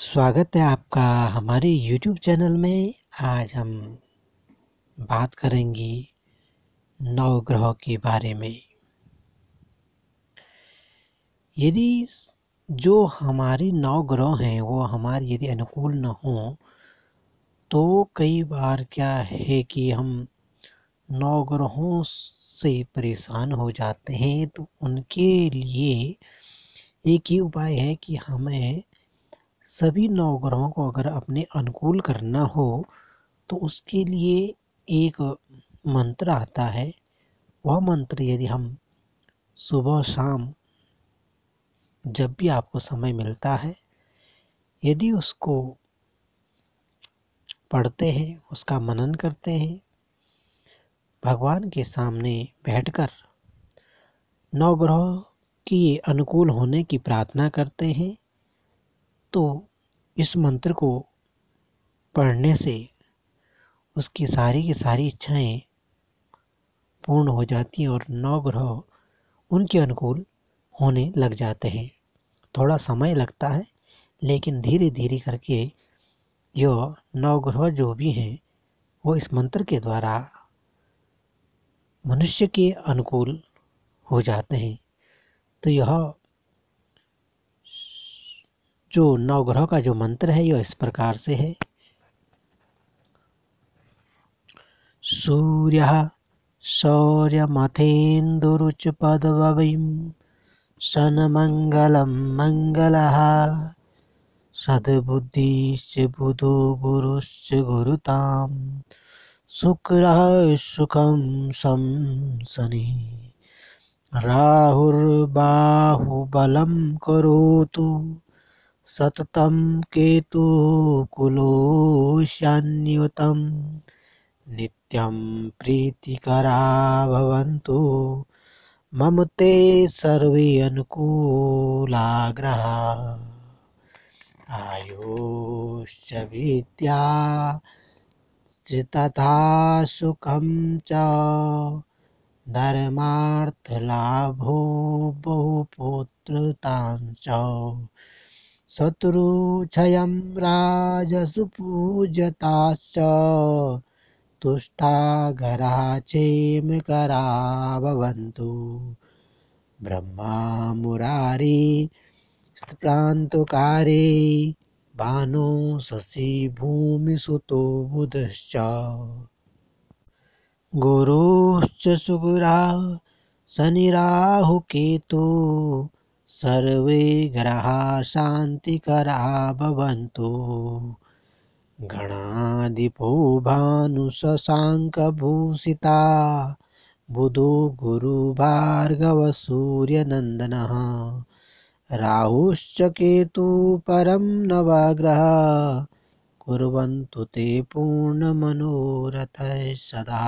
स्वागत है आपका हमारे YouTube चैनल में आज हम बात करेंगे नौ ग्रहों के बारे में यदि जो हमारे नौ ग्रह हैं वो हमारे यदि अनुकूल न हो तो कई बार क्या है कि हम नौ ग्रहों से परेशान हो जाते हैं तो उनके लिए एक ही उपाय है कि हमें सभी नवग्रहों को अगर अपने अनुकूल करना हो तो उसके लिए एक मंत्र आता है वह मंत्र यदि हम सुबह शाम जब भी आपको समय मिलता है यदि उसको पढ़ते हैं उसका मनन करते हैं भगवान के सामने बैठकर नवग्रह की अनुकूल होने की प्रार्थना करते हैं तो इस मंत्र को पढ़ने से उसकी सारी की सारी इच्छाएं पूर्ण हो जाती हैं और नौ ग्रह उनके अनुकूल होने लग जाते हैं थोड़ा समय लगता है लेकिन धीरे धीरे करके यह नौ ग्रह जो भी हैं वो इस मंत्र के द्वारा मनुष्य के अनुकूल हो जाते हैं तो यह जो नवग्रह का जो मंत्र है यह इस प्रकार से है सूर्य शौर्य सन मंगल मंगल सद्बुद्धिश्च बुधो गुरुश्च गुरुता शुक्र सुखम सं शनिः राहुर्बाहुबल करोतु सततं केतुकुलोषान्नियुतं नित्यं प्रीतिकरा भवन्तु मम ते सर्वे अनुकूलाग्रहा आयोश्च विद्या सुखं च धर्मार्थलाभो बहुपुत्रतां च शत्रुक्षयं राजसु पूजताश्च तुष्टागरा क्षेमकरा भवन्तु ब्रह्मा मुरारी स्प्रान्तुकारी भानु शशि भूमिसुतो बुधश्च गुरोश्च सुगुरा शनिराहुकेतु सर्वे ग्रहा शान्तिकरा भवन्तु गणाधिपो भानुशशाङ्कभूषिता बुधो गुरुभार्गवसूर्यनन्दनः राहुश्च केतु परं नवग्रह कुर्वन्तु ते पूर्णमनोरथः सदा